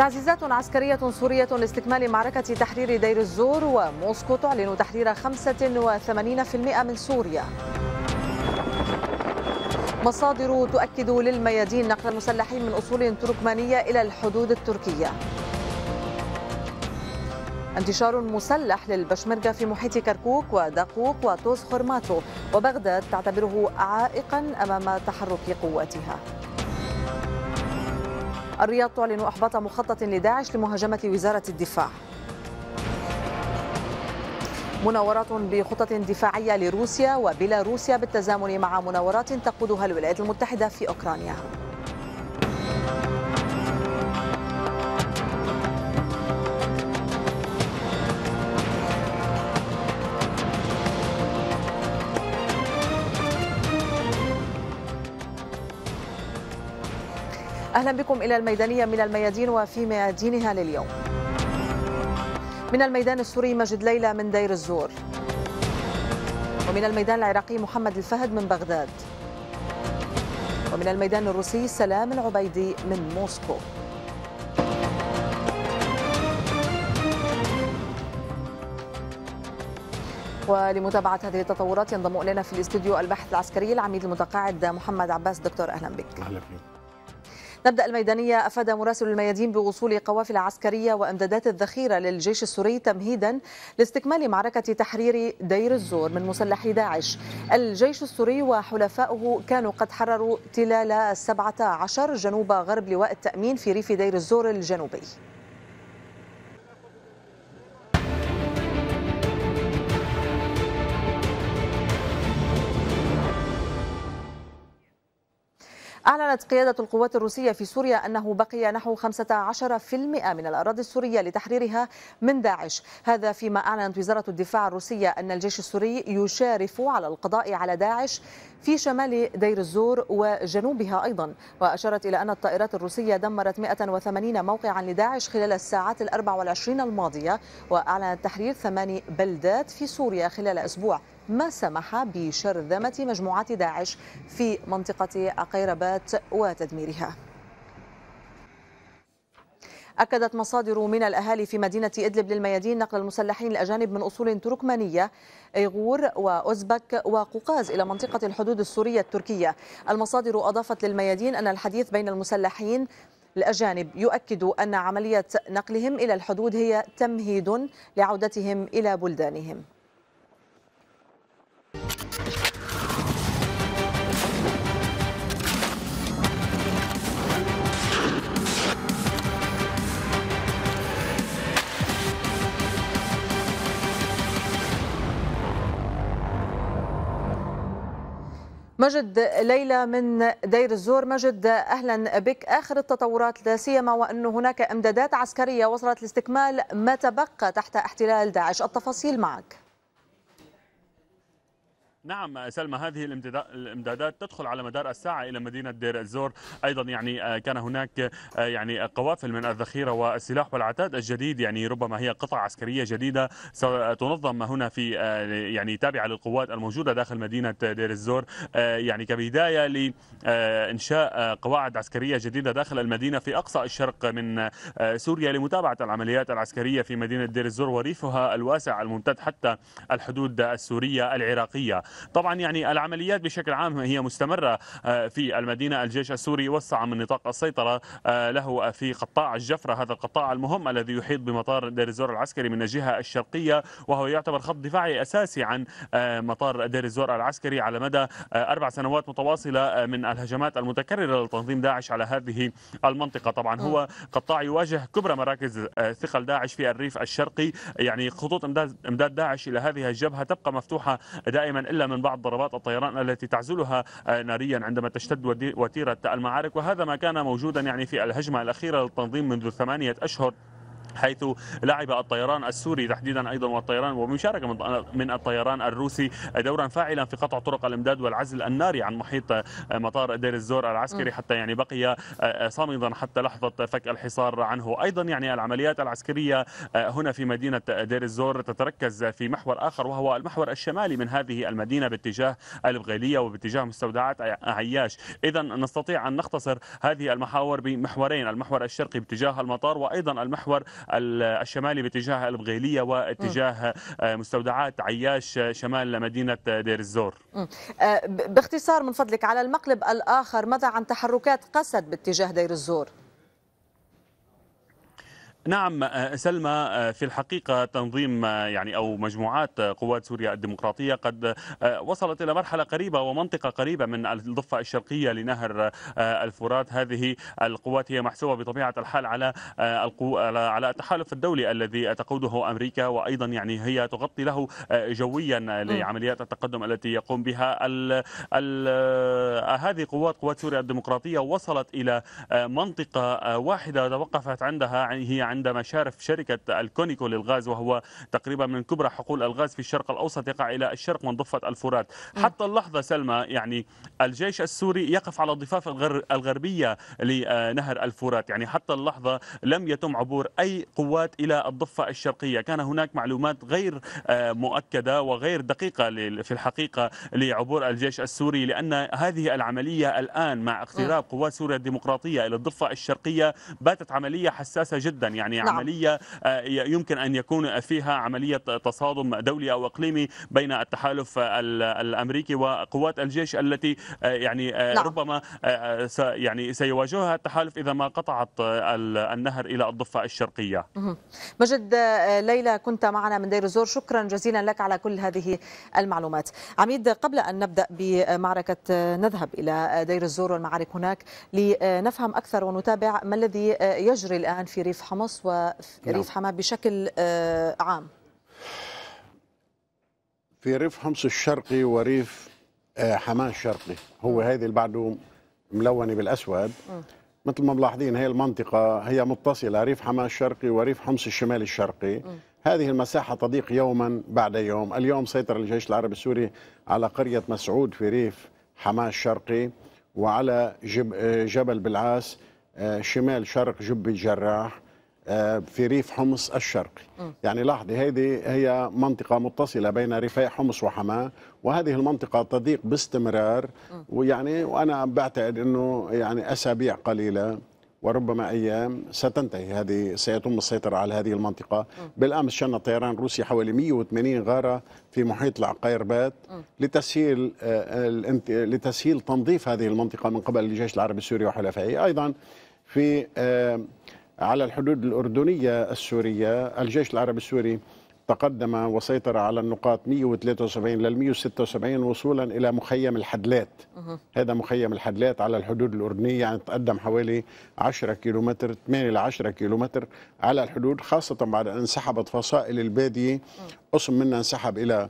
تعزيزات عسكرية سورية لاستكمال معركة تحرير دير الزور وموسكو تعلن تحرير 85% من سوريا مصادر تؤكد للميادين نقل المسلحين من أصول تركمانية إلى الحدود التركية انتشار مسلح للبشمركة في محيط كركوك ودقوق وتوز خرماتو وبغداد تعتبره عائقا أمام تحرك قواتها الرياض تعلن إحباط مخطط لداعش لمهاجمة وزارة الدفاع مناورات بخطط دفاعية لروسيا وبيلاروسيا بالتزامن مع مناورات تقودها الولايات المتحدة في أوكرانيا أهلا بكم إلى الميدانية من الميادين وفي ميادينها لليوم من الميدان السوري مجد ليلى من دير الزور ومن الميدان العراقي محمد الفهد من بغداد ومن الميدان الروسي سلام العبيدي من موسكو ولمتابعة هذه التطورات ينضم إلينا في الاستوديو البحث العسكري العميد المتقاعد محمد عباس دكتور أهلا بك أهلا بك نبدأ الميدانية أفاد مراسل الميادين بوصول قوافل عسكرية وأمدادات الذخيرة للجيش السوري تمهيدا لاستكمال معركة تحرير دير الزور من مسلحي داعش الجيش السوري وحلفائه كانوا قد حرروا تلال 17 جنوب غرب لواء التأمين في ريف دير الزور الجنوبي أعلنت قيادة القوات الروسية في سوريا أنه بقي نحو 15% من الأراضي السورية لتحريرها من داعش هذا فيما أعلنت وزارة الدفاع الروسية أن الجيش السوري يشارف على القضاء على داعش في شمال دير الزور وجنوبها أيضا وأشارت إلى أن الطائرات الروسية دمرت 180 موقعا لداعش خلال الساعات الأربع والعشرين الماضية وأعلن تحرير ثماني بلدات في سوريا خلال أسبوع ما سمح بشرذمة مجموعات داعش في منطقة عقيربات وتدميرها أكدت مصادر من الأهالي في مدينة إدلب للميادين نقل المسلحين الأجانب من أصول تركمانية إيغور وأوزبك وقوقاز إلى منطقة الحدود السورية التركية المصادر أضافت للميادين أن الحديث بين المسلحين الأجانب يؤكد أن عملية نقلهم إلى الحدود هي تمهيد لعودتهم إلى بلدانهم مجد ليلى من دير الزور مجد أهلا بك آخر التطورات لا سيما وأن هناك إمدادات عسكرية وصلت لاستكمال ما تبقى تحت احتلال داعش التفاصيل معك نعم سلمى هذه الامدادات تدخل على مدار الساعة إلى مدينة دير الزور أيضا يعني آه، كان هناك آه، يعني قوافل من الذخيرة والسلاح والعتاد الجديد يعني ربما هي قطع عسكرية جديدة ستنظم هنا في آه، يعني تابعة للقوات الموجودة داخل مدينة دير الزور يعني كبداية لإنشاء قواعد عسكرية جديدة داخل المدينة في أقصى الشرق من سوريا لمتابعة العمليات العسكرية في مدينة دير الزور وريفها الواسع الممتد حتى الحدود السورية العراقية طبعا يعني العمليات بشكل عام هي مستمرة آه، في المدينة الجيش السوري وسع من نطاق السيطرة آه، له في قطاع الجفرة هذا القطاع المهم الذي يحيط بمطار دير الزور العسكري من الجهة الشرقية وهو يعتبر خط دفاعي أساسي عن آه، مطار دير الزور العسكري على مدى أربع سنوات متواصلة من الهجمات المتكررة لتنظيم داعش على هذه المنطقة طبعا هو قطاع يواجه كبرى مراكز ثقل داعش في الريف الشرقي يعني خطوط إمداد داعش إلى هذه الجبهة تبقى مفتوحة دائما إلا إلا من بعض ضربات الطيران التي تعزلها آه، ناريا عندما تشتد وتيرة المعارك وهذا ما كان موجودا يعني في الهجمة الأخيرة للتنظيم منذ ثمانية أشهر حيث لعب الطيران السوري تحديدا ايضا والطيران ومشاركه من الطيران الروسي دورا فاعلا في قطع طرق الامداد والعزل الناري عن محيط مطار دير الزور العسكري حتى يعني بقي آه، صامدا حتى لحظه فك الحصار عنه ايضا يعني العمليات العسكريه آه، هنا في مدينه دير الزور تتركز في محور اخر وهو المحور الشمالي من هذه المدينه باتجاه البغيليه وباتجاه مستودعات عياش اذا نستطيع ان نختصر هذه المحاور بمحورين المحور الشرقي باتجاه المطار وايضا المحور الشمالي باتجاه البغيليه واتجاه آه، مستودعات عياش شمال مدينه دير الزور آه، باختصار من فضلك على المقلب الاخر ماذا عن تحركات قسد باتجاه دير الزور نعم آه، سلمى آه، في الحقيقة تنظيم آه، يعني أو مجموعات قوات سوريا الديمقراطية قد وصلت إلى مرحلة قريبة ومنطقة قريبة من الضفة الشرقية لنهر الفرات هذه القوات هي محسوبة بطبيعة الحال على على التحالف الدولي الذي تقوده أمريكا وأيضا يعني هي تغطي له جويا لعمليات التقدم التي يقوم بها الـ الـ هذه قوات قوات سوريا الديمقراطية وصلت إلى منطقة واحدة توقفت عندها هي عند عند مشارف شركة الكونيكو للغاز وهو تقريبا من كبرى حقول الغاز في الشرق الأوسط يقع إلى الشرق من ضفة الفرات حتى اللحظة سلمى يعني الجيش السوري يقف على الضفاف الغربية لنهر الفرات يعني حتى اللحظة لم يتم عبور أي قوات إلى الضفة الشرقية كان هناك معلومات غير آه، مؤكدة وغير دقيقة في الحقيقة لعبور الجيش السوري لأن هذه العملية الآن مع اقتراب قوات سوريا الديمقراطية إلى الضفة الشرقية باتت عملية حساسة جدا يعني نعم. عملية آه، يمكن أن يكون فيها عملية تصادم دولي أو إقليمي بين التحالف الأمريكي وقوات الجيش التي آه، يعني آه، نعم. ربما يعني سيواجهها التحالف إذا ما قطعت النهر إلى الضفة الشرقية مجد ليلى كنت معنا من دير الزور شكرا جزيلا لك على كل هذه المعلومات عميد قبل أن نبدأ بمعركة نذهب إلى دير الزور والمعارك هناك لنفهم أكثر ونتابع ما الذي يجري الآن في ريف حمص حمص وريف نعم. حماه بشكل آه، عام في ريف حمص الشرقي وريف آه، حماه الشرقي هو هذه اللي بعده ملونه بالاسود م. مثل ما ملاحظين هي المنطقه هي متصله ريف حماه الشرقي وريف حمص الشمال الشرقي م. هذه المساحة تضيق يوما بعد يوم اليوم سيطر الجيش العربي السوري على قرية مسعود في ريف حماة الشرقي وعلى جب آه، جبل بلعاس شمال شرق جب الجراح آه، في ريف حمص الشرقي يعني لاحظي هذه هي منطقة متصلة بين ريفي حمص وحماة وهذه المنطقة تضيق باستمرار ويعني وأنا بعتقد أنه يعني أسابيع قليلة وربما ايام ستنتهي هذه سيتم السيطره على هذه المنطقه بالامس شن طيران روسي حوالي 180 غاره في محيط العقيربات لتسهيل آه، لتسهيل تنظيف هذه المنطقه من قبل الجيش العربي السوري وحلفائه ايضا في آه، على الحدود الأردنية السورية الجيش العربي السوري تقدم وسيطر على النقاط 173 لل 176 وصولا الى مخيم الحدلات أه. هذا مخيم الحدلات على الحدود الاردنيه يعني تقدم حوالي 10 كيلومتر 8 ل 10 كيلومتر على الحدود خاصه بعد ان انسحبت فصائل الباديه قسم منها انسحب الى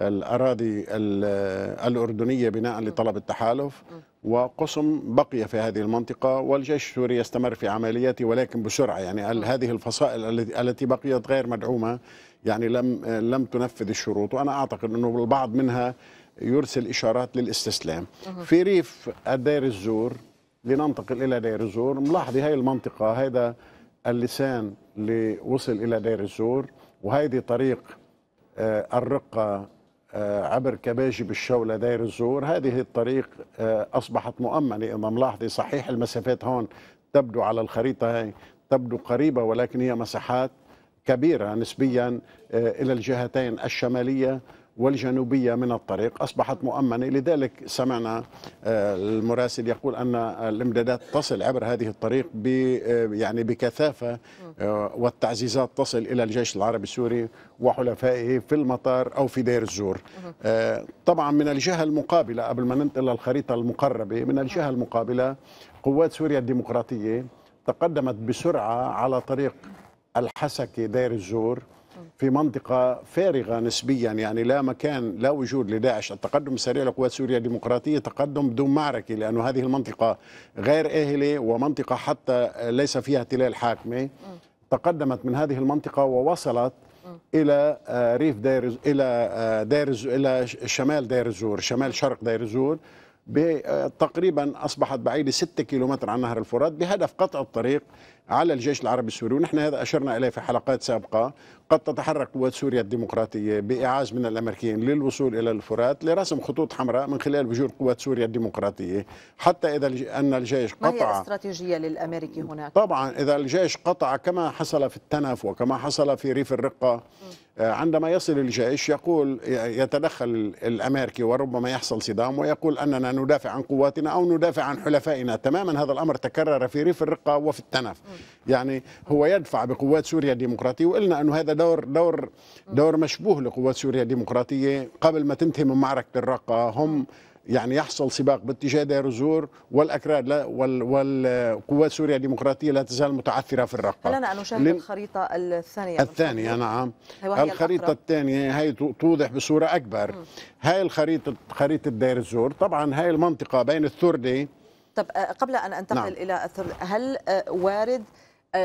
الاراضي الاردنيه بناء لطلب التحالف وقسم بقي في هذه المنطقة والجيش السوري يستمر في عملياته ولكن بسرعة يعني نعم. هذه الفصائل التي بقيت غير مدعومة يعني لم لم تنفذ الشروط وأنا أعتقد أنه البعض منها يرسل إشارات للاستسلام في ريف الدير الزور لننتقل إلى دير الزور ملاحظة هذه المنطقة هذا اللسان اللي وصل إلى دير الزور وهذه طريق آه، الرقة آه، عبر كباجب الشولة داير الزور هذه الطريق آه، أصبحت مؤمنة إذا ملاحظي صحيح المسافات هون تبدو على الخريطة هاي تبدو قريبة ولكن هي مساحات كبيرة نسبيا آه، إلى الجهتين الشمالية والجنوبية من الطريق أصبحت مؤمنة لذلك سمعنا آه، المراسل يقول أن الإمدادات تصل عبر هذه الطريق ب آه، يعني بكثافة آه، والتعزيزات تصل إلى الجيش العربي السوري وحلفائه في المطار أو في دير الزور طبعا من الجهة المقابلة قبل ما ننتقل للخريطة المقربة من الجهة المقابلة قوات سوريا الديمقراطية تقدمت بسرعة على طريق الحسكة دير الزور في منطقة فارغة نسبيا يعني لا مكان لا وجود لداعش التقدم السريع لقوات سوريا الديمقراطية تقدم بدون معركة لأن هذه المنطقة غير أهلة ومنطقة حتى ليس فيها تلال حاكمة تقدمت من هذه المنطقة ووصلت الى آه، ريف دير الى آه، دير الى شمال دير الزور شمال شرق دير الزور تقريبا أصبحت بعيدة 6 كيلومتر عن نهر الفرات بهدف قطع الطريق على الجيش العربي السوري ونحن هذا أشرنا إليه في حلقات سابقة قد تتحرك قوات سوريا الديمقراطية بإعاز من الأمريكيين للوصول إلى الفرات لرسم خطوط حمراء من خلال وجود قوات سوريا الديمقراطية حتى إذا أن الجيش قطع ما هي الاستراتيجية للأمريكي هناك؟ طبعا إذا الجيش قطع كما حصل في التنف وكما حصل في ريف الرقة م. آه، عندما يصل الجيش يقول يتدخل الامريكي وربما يحصل صدام ويقول اننا ندافع عن قواتنا او ندافع عن حلفائنا، تماما هذا الامر تكرر في ريف الرقه وفي التنف. يعني هو يدفع بقوات سوريا الديمقراطيه وقلنا انه هذا دور دور دور مشبوه لقوات سوريا الديمقراطيه قبل ما تنتهي من معركه الرقه هم يعني يحصل سباق باتجاه دير الزور والاكراد لا وال والقوات سوريا الديمقراطيه لا تزال متعثره في الرقه. خلينا نشاهد لن... الخريطه الثانيه الثانيه نعم هي الخريطه الثانيه هي توضح بصوره اكبر م. هاي الخريطه خريطه دير الزور طبعا هاي المنطقه بين الثردي طب آه، قبل ان انتقل نعم. الى الثرده هل آه، وارد آه،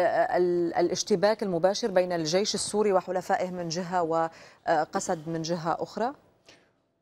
الاشتباك المباشر بين الجيش السوري وحلفائه من جهه وقسد من جهه اخرى؟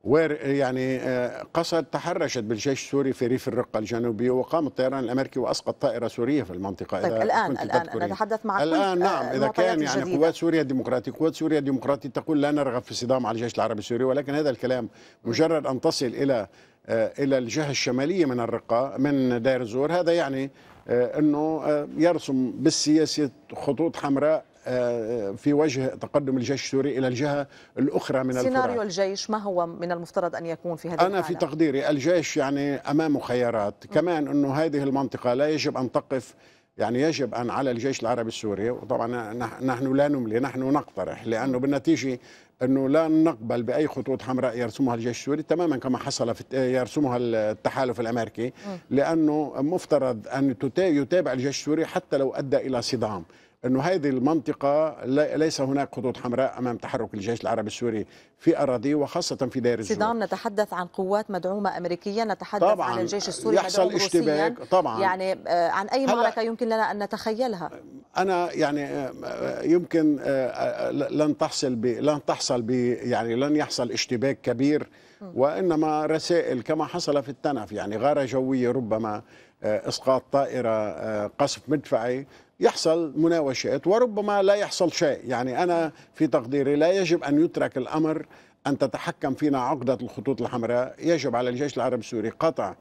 يعني آه، قصد تحرشت بالجيش السوري في ريف الرقه الجنوبي وقام الطيران الامريكي واسقط طائره سوريه في المنطقه طيب الان الان نتحدث مع الان نعم اذا كان يعني جديدة. قوات سوريا الديمقراطيه قوات سوريا الديمقراطيه تقول لا نرغب في صدام على الجيش العربي السوري ولكن هذا الكلام مجرد ان تصل الى آه، الى الجهه الشماليه من الرقه من دير الزور هذا يعني آه، انه يرسم بالسياسه خطوط حمراء آه، في وجه تقدم الجيش السوري الى الجهه الاخرى من سيناريو الجيش ما هو من المفترض ان يكون في هذه انا الحالة. في تقديري الجيش يعني امامه خيارات م. كمان انه هذه المنطقه لا يجب ان تقف يعني يجب ان على الجيش العربي السوري وطبعا نحن لا نملي نحن نقترح لانه بالنتيجه انه لا نقبل باي خطوط حمراء يرسمها الجيش السوري تماما كما حصل في يرسمها التحالف الامريكي لانه مفترض ان يتابع الجيش السوري حتى لو ادى الى صدام أن هذه المنطقة ليس هناك خطوط حمراء أمام تحرك الجيش العربي السوري في أراضيه وخاصة في دير الزور صدام نتحدث عن قوات مدعومة أمريكية نتحدث طبعاً عن الجيش السوري يحصل اشتباك طبعا يعني آه، عن أي معركة يمكن لنا أن نتخيلها أنا يعني آه، يمكن آه، لن تحصل ب... لن تحصل ب... يعني لن يحصل اشتباك كبير وإنما رسائل كما حصل في التنف يعني غارة جوية ربما اسقاط طائره قصف مدفعي يحصل مناوشات وربما لا يحصل شيء يعني أنا في تقديري لا يجب أن يترك الأمر أن تتحكم فينا عقدة الخطوط الحمراء يجب على الجيش العربي السوري قطع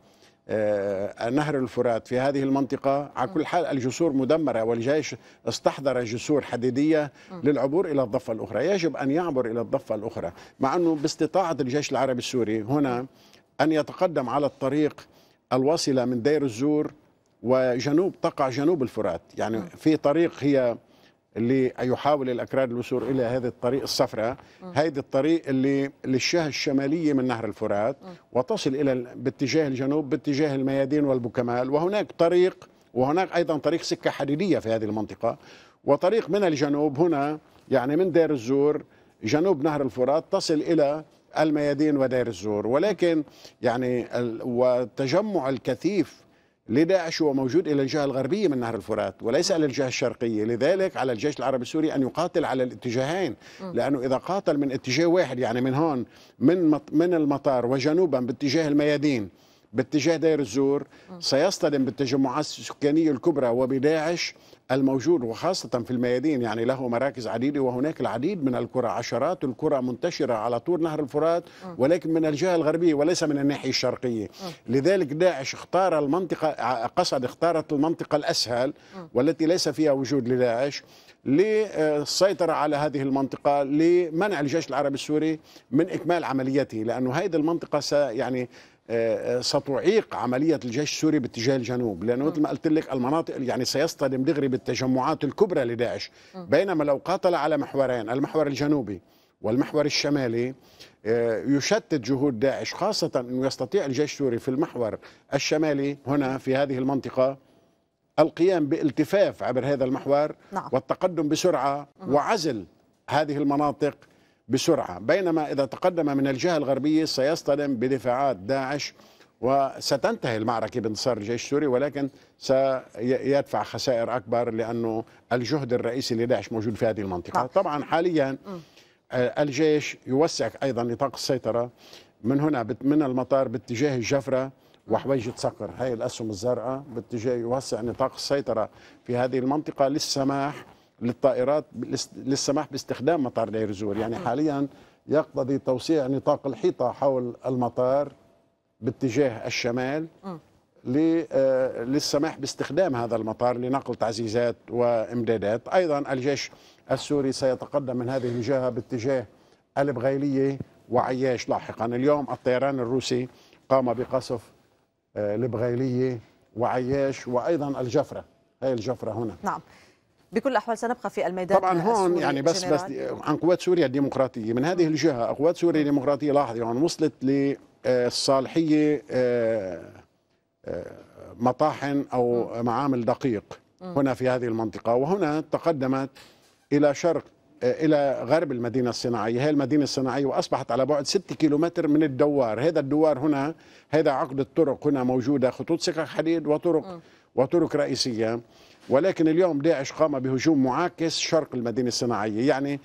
آه، نهر الفرات في هذه المنطقة على كل حال الجسور مدمرة والجيش استحضر جسور حديدية للعبور إلى الضفة الأخرى يجب أن يعبر إلى الضفة الأخرى مع أنه باستطاعة الجيش العربي السوري هنا أن يتقدم على الطريق الواصلة من دير الزور وجنوب تقع جنوب الفرات يعني في طريق هي اللي يحاول الاكراد الوصول الى هذه الطريق الصفراء هذه الطريق اللي للشاه الشماليه من نهر الفرات وتصل الى باتجاه الجنوب باتجاه الميادين والبوكمال وهناك طريق وهناك ايضا طريق سكه حديديه في هذه المنطقه وطريق من الجنوب هنا يعني من دير الزور جنوب نهر الفرات تصل الى الميادين ودير الزور ولكن يعني وتجمع الكثيف لداعش هو موجود إلى الجهة الغربية من نهر الفرات وليس نعم. إلى الجهة الشرقية لذلك على الجيش العربي السوري أن يقاتل على الاتجاهين لأنه إذا قاتل من اتجاه واحد يعني من هون من, من المطار وجنوبا باتجاه الميادين باتجاه دير الزور سيصطدم بالتجمعات السكانية الكبرى وبداعش الموجود وخاصة في الميادين يعني له مراكز عديدة وهناك العديد من القرى عشرات القرى منتشرة على طول نهر الفرات ولكن من الجهة الغربية وليس من الناحية الشرقية لذلك داعش اختار المنطقة قصد اختارت المنطقة الأسهل والتي ليس فيها وجود لداعش للسيطرة على هذه المنطقة لمنع الجيش العربي السوري من إكمال عمليته لأنه هذه المنطقة يعني ستعيق عملية الجيش السوري باتجاه الجنوب لأنه مثل ما قلت لك المناطق يعني سيصطدم دغري بالتجمعات الكبرى لداعش بينما لو قاتل على محورين المحور الجنوبي والمحور الشمالي آه، يشتت جهود داعش خاصة أنه يستطيع الجيش السوري في المحور الشمالي هنا في هذه المنطقة القيام بالتفاف عبر هذا المحور نعم. والتقدم بسرعة وعزل هذه المناطق بسرعة بينما إذا تقدم من الجهة الغربية سيصطدم بدفاعات داعش وستنتهي المعركة بانتصار الجيش السوري ولكن سيدفع خسائر أكبر لأنه الجهد الرئيسي لداعش موجود في هذه المنطقة نعم. طبعا حاليا آه، الجيش يوسع أيضا نطاق السيطرة من هنا من المطار باتجاه الجفرة وحويجة صقر هاي الأسهم الزرقاء باتجاه يوسع نطاق السيطرة في هذه المنطقة للسماح للطائرات للسماح باستخدام مطار دير الزور يعني حاليا يقتضي توسيع نطاق الحيطة حول المطار باتجاه الشمال أه. آه، للسماح باستخدام هذا المطار لنقل تعزيزات وامدادات أيضا الجيش السوري سيتقدم من هذه الجهة باتجاه البغيلية وعياش لاحقا اليوم الطيران الروسي قام بقصف آه، البغيلية وعياش وأيضا الجفرة هي الجفرة هنا نعم بكل الاحوال سنبقى في الميدان طبعا هون يعني بس بس عن قوات سوريا الديمقراطيه من هذه الجهه قوات سوريا الديمقراطيه لاحظي هون وصلت للصالحيه آه، آه، آه، مطاحن او معامل دقيق هنا في هذه المنطقه وهنا تقدمت الى شرق الى غرب المدينه الصناعيه هي المدينه الصناعيه واصبحت على بعد 6 كيلومتر من الدوار هذا الدوار هنا هذا عقد الطرق هنا موجوده خطوط سكك حديد وطرق وطرق رئيسيه ولكن اليوم داعش قام بهجوم معاكس شرق المدينة الصناعية يعني آه،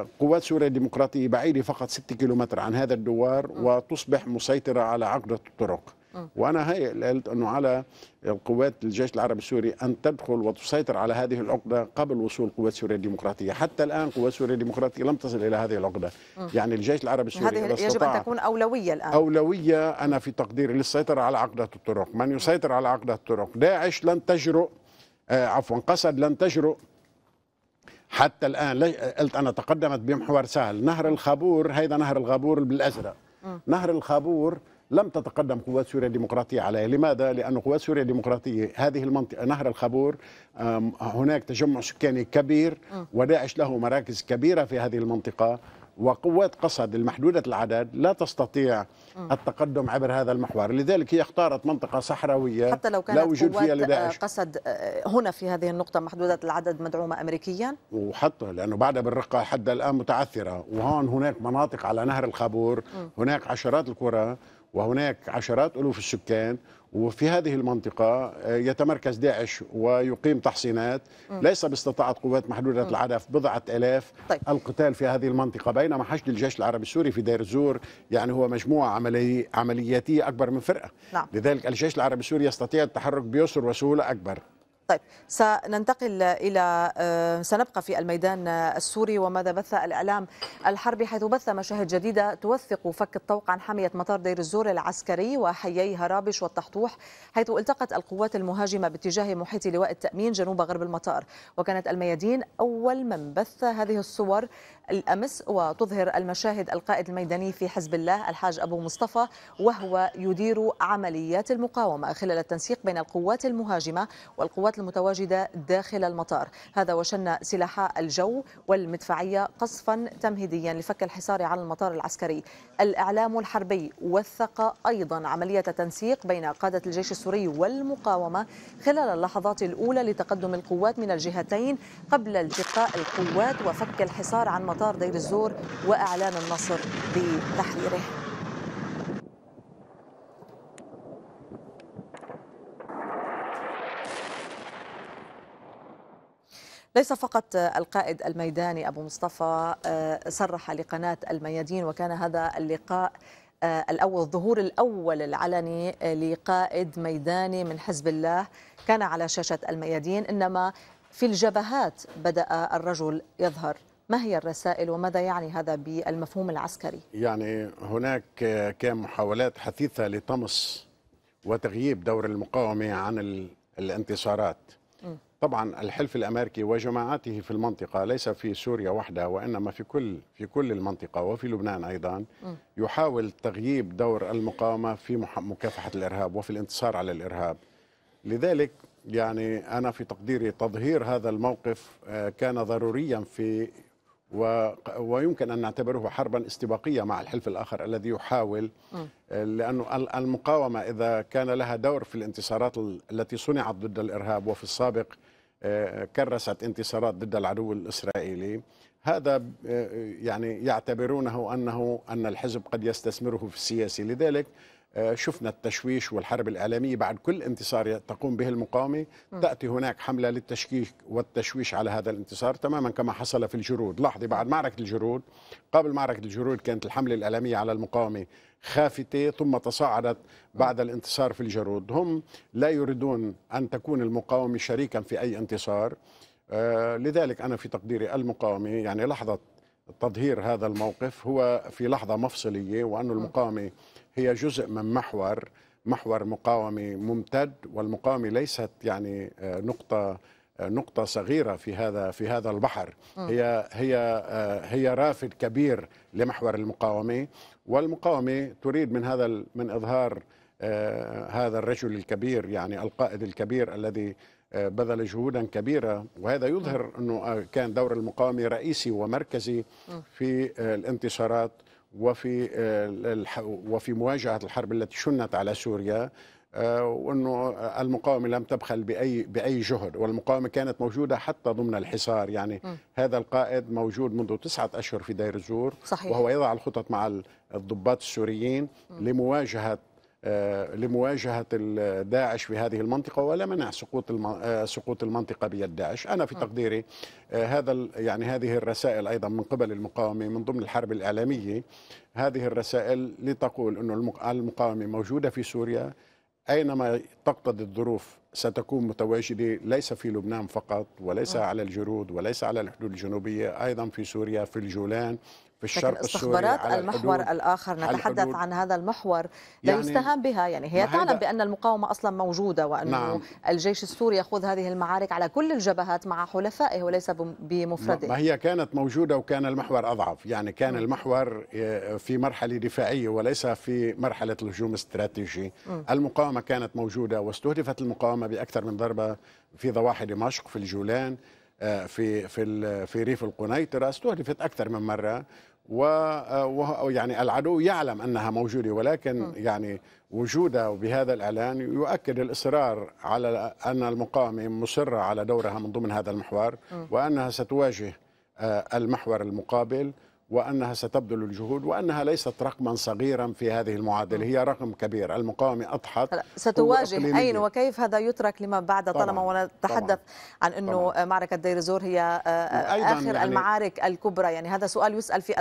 آه، قوات سوريا الديمقراطية بعيدة فقط 6 كيلومتر عن هذا الدوار وتصبح مسيطرة على عقدة الطرق وانا هي قلت انه على القوات الجيش العربي السوري ان تدخل وتسيطر على هذه العقده قبل وصول قوات سوريا الديمقراطيه، حتى الان قوات سوريا الديمقراطيه لم تصل الى هذه العقده، يعني الجيش العربي السوري هذه يجب ان تكون اولويه الان اولويه انا في تقديري للسيطره على عقده الطرق، من يسيطر على عقده الطرق، داعش لن تجرؤ آه، عفوا قصد لن تجرؤ حتى الان قلت انا تقدمت بمحور سهل نهر الخابور هذا نهر الغابور بالازرق آه. نهر الخابور لم تتقدم قوات سوريا الديمقراطية عليه لماذا؟ لأن قوات سوريا الديمقراطية هذه المنطقة نهر الخابور هناك تجمع سكاني كبير آه. وداعش له مراكز كبيرة في هذه المنطقة وقوات قسد المحدودة العدد لا تستطيع التقدم عبر هذا المحور لذلك هي اختارت منطقة صحراوية حتى لو كانت لا وجود قوات فيها آه، لداعش قسد آه، هنا في هذه النقطة محدودة العدد مدعومة أمريكيا وحتى لأنه بعدها بالرقة حتى الآن متعثرة وهون هناك مناطق على نهر الخابور هناك عشرات القرى وهناك عشرات ألوف السكان وفي هذه المنطقة آه، يتمركز داعش ويقيم تحصينات ليس باستطاعة قوات محدودة العدف بضعة ألاف طيب. القتال في هذه المنطقة بينما حشد الجيش العربي السوري في دير الزور يعني هو مجموعة عملي عملياتية أكبر من فرقة نعم. لذلك الجيش العربي السوري يستطيع التحرك بيسر وسهولة أكبر طيب سننتقل إلى آه، سنبقى في الميدان السوري وماذا بث الإعلام الحربي حيث بث مشاهد جديدة توثق فك الطوق عن حمية مطار دير الزور العسكري وحيي هرابش والتحطوح حيث التقت القوات المهاجمة باتجاه محيط لواء التأمين جنوب غرب المطار وكانت الميادين أول من بث هذه الصور الأمس وتظهر المشاهد القائد الميداني في حزب الله الحاج أبو مصطفى وهو يدير عمليات المقاومة خلال التنسيق بين القوات المهاجمة والقوات السيارات المتواجدة داخل المطار هذا وشن سلاح الجو والمدفعية قصفا تمهيديا لفك الحصار على المطار العسكري الإعلام الحربي وثق أيضا عملية تنسيق بين قادة الجيش السوري والمقاومة خلال اللحظات الأولى لتقدم القوات من الجهتين قبل التقاء القوات وفك الحصار عن مطار دير الزور وإعلان النصر بتحريره ليس فقط القائد الميداني أبو مصطفى آه، صرح لقناة الميادين وكان هذا اللقاء آه، الأول الظهور الأول العلني لقائد ميداني من حزب الله كان على شاشة الميادين إنما في الجبهات بدأ الرجل يظهر ما هي الرسائل وماذا يعني هذا بالمفهوم العسكري؟ يعني هناك كان محاولات حثيثة لطمس وتغييب دور المقاومة عن الانتصارات طبعا الحلف الامريكي وجماعاته في المنطقه ليس في سوريا وحدها وانما في كل في كل المنطقه وفي لبنان ايضا يحاول تغييب دور المقاومه في مكافحه الارهاب وفي الانتصار على الارهاب لذلك يعني انا في تقديري تظهير هذا الموقف آه، كان ضروريا في ويمكن ان نعتبره حربا استباقيه مع الحلف الاخر الذي يحاول آه، لانه المقاومه اذا كان لها دور في الانتصارات التي صنعت ضد الارهاب وفي السابق كرست انتصارات ضد العدو الاسرائيلي هذا آه، يعني يعتبرونه انه ان الحزب قد يستثمره في السياسي لذلك آه، شفنا التشويش والحرب الإعلامية بعد كل انتصار تقوم به المقاومة تأتي هناك حملة للتشكيك والتشويش على هذا الانتصار تماما كما حصل في الجرود لاحظي بعد معركة الجرود قبل معركة الجرود كانت الحملة الإعلامية على المقاومة خافتة ثم تصاعدت بعد الانتصار في الجرود هم لا يريدون أن تكون المقاومة شريكا في أي انتصار آه، لذلك أنا في تقديري المقاومة يعني لحظة تظهير هذا الموقف هو في لحظة مفصلية وأن المقاومة هي جزء من محور محور مقاومة ممتد والمقاومة ليست يعني آه، نقطة نقطة صغيرة في هذا في هذا البحر هي هي آه، هي رافد كبير لمحور المقاومة والمقاومة تريد من هذا من إظهار آه، هذا الرجل الكبير يعني القائد الكبير الذي آه، بذل جهودا كبيرة وهذا يظهر أنه كان دور المقاومة رئيسي ومركزي في الانتصارات وفي وفي مواجهة الحرب التي شنت على سوريا آه، وانه المقاومه لم تبخل باي باي جهد والمقاومه كانت موجوده حتى ضمن الحصار يعني م. هذا القائد موجود منذ تسعه اشهر في دير الزور صحيح. وهو يضع الخطط مع الضباط السوريين م. لمواجهه آه، لمواجهه داعش في هذه المنطقه ولا منع سقوط آه، سقوط المنطقه بيد داعش، انا في تقديري هذا يعني هذه الرسائل ايضا من قبل المقاومه من ضمن الحرب الاعلاميه هذه الرسائل لتقول انه المقاومه موجوده في سوريا أينما تقتضي الظروف ستكون متواجدة ليس في لبنان فقط وليس آه. على الجرود وليس على الحدود الجنوبية أيضا في سوريا في الجولان في الشرق السوري على المحور الآخر نتحدث عن هذا المحور لا يعني يستهان بها يعني هي تعلم بأن المقاومة أصلا موجودة وان نعم الجيش السوري يخوض هذه المعارك على كل الجبهات مع حلفائه وليس بمفرده ما هي كانت موجودة وكان المحور أضعف يعني كان المحور آه، في مرحلة دفاعية وليس في مرحلة الهجوم استراتيجي المقاومة كانت موجودة واستهدفت المقاومة بأكثر من ضربة في ضواحي دمشق في الجولان آه، في في في ريف القنيطره استهدفت اكثر من مره و آه، يعني العدو يعلم انها موجوده ولكن يعني وجودها بهذا الاعلان يؤكد الاصرار على ان المقاومه مصره على دورها من ضمن هذا المحور وانها ستواجه آه، المحور المقابل وأنها ستبذل الجهود وأنها ليست رقما صغيرا في هذه المعادلة هي رقم كبير المقاومة أضحت ستواجه أين وكيف هذا يترك لما بعد طالما ونتحدث عن أنه طبعاً. معركة دير زور هي آه، آه، آخر يعني المعارك الكبرى يعني هذا سؤال يسأل في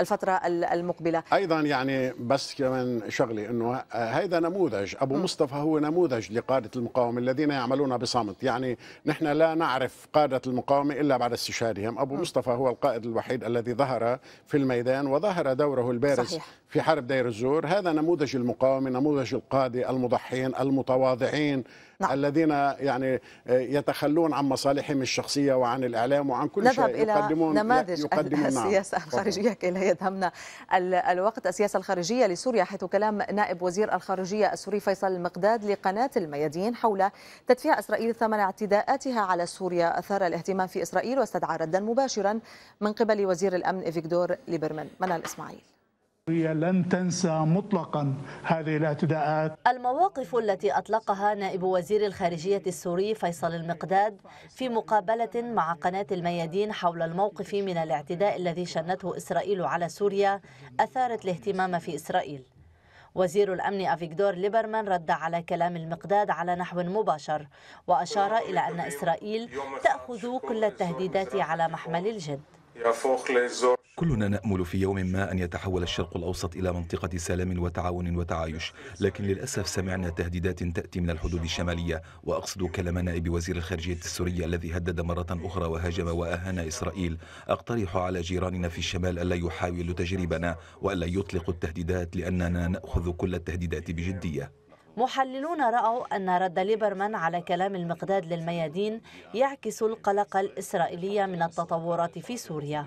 الفترة المقبلة أيضا يعني بس كمان شغلي أنه هذا آه، نموذج أبو م. مصطفى هو نموذج لقادة المقاومة الذين يعملون بصمت يعني نحن لا نعرف قادة المقاومة إلا بعد استشهادهم أبو م. مصطفى هو القائد الوحيد الذي ظهر في الميدان وظهر دوره البارز صحيح. في حرب دير الزور هذا نموذج المقاومة نموذج القادة المضحين المتواضعين نعم. الذين يعني آه، يتخلون عن مصالحهم الشخصية وعن الإعلام وعن كل نذهب شيء إلى يقدمون نماذج يقدمون نعم، السياسة نعم. الخارجية كي لا يدهمنا الوقت السياسة الخارجية لسوريا حيث كلام نائب وزير الخارجية السوري فيصل المقداد لقناة الميادين حول تدفيع إسرائيل ثمن اعتداءاتها على سوريا أثار الاهتمام في إسرائيل واستدعى ردا مباشرا من قبل وزير الأمن إفيكدور ليبرمان منال إسماعيل هي لن تنسى مطلقا هذه الاعتداءات المواقف التي أطلقها نائب وزير الخارجية السوري فيصل المقداد في مقابلة مع قناة الميادين حول الموقف من الاعتداء الذي شنته إسرائيل على سوريا أثارت الاهتمام في إسرائيل وزير الأمن أفيغدور ليبرمان رد على كلام المقداد على نحو مباشر وأشار إلى أن إسرائيل تأخذ كل التهديدات على محمل الجد كلنا نأمل في يوم ما أن يتحول الشرق الأوسط إلى منطقة سلام وتعاون وتعايش لكن للأسف سمعنا تهديدات تأتي من الحدود الشمالية وأقصد كلام نائب وزير الخارجية السورية الذي هدد مرة أخرى وهاجم وأهان إسرائيل أقترح على جيراننا في الشمال ألا يحاولوا تجريبنا وألا يطلقوا التهديدات لأننا نأخذ كل التهديدات بجدية محللون رأوا أن رد ليبرمان على كلام المقداد للميادين يعكس القلق الإسرائيلي من التطورات في سوريا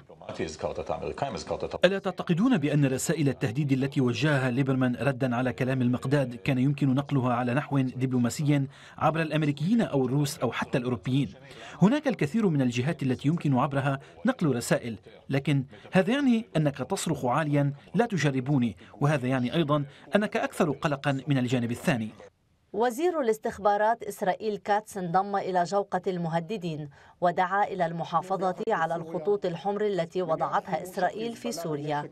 ألا تعتقدون بأن رسائل التهديد التي وجهها ليبرمان ردا على كلام المقداد كان يمكن نقلها على نحو دبلوماسي عبر الأمريكيين أو الروس أو حتى الأوروبيين هناك الكثير من الجهات التي يمكن عبرها نقل رسائل لكن هذا يعني أنك تصرخ عاليا لا تجربوني وهذا يعني أيضا أنك أكثر قلقا من الجانب الثاني الثاني وزير الاستخبارات إسرائيل كاتس انضم إلى جوقة المهددين ودعا إلى المحافظة على الخطوط الحمر التي وضعتها إسرائيل في سوريا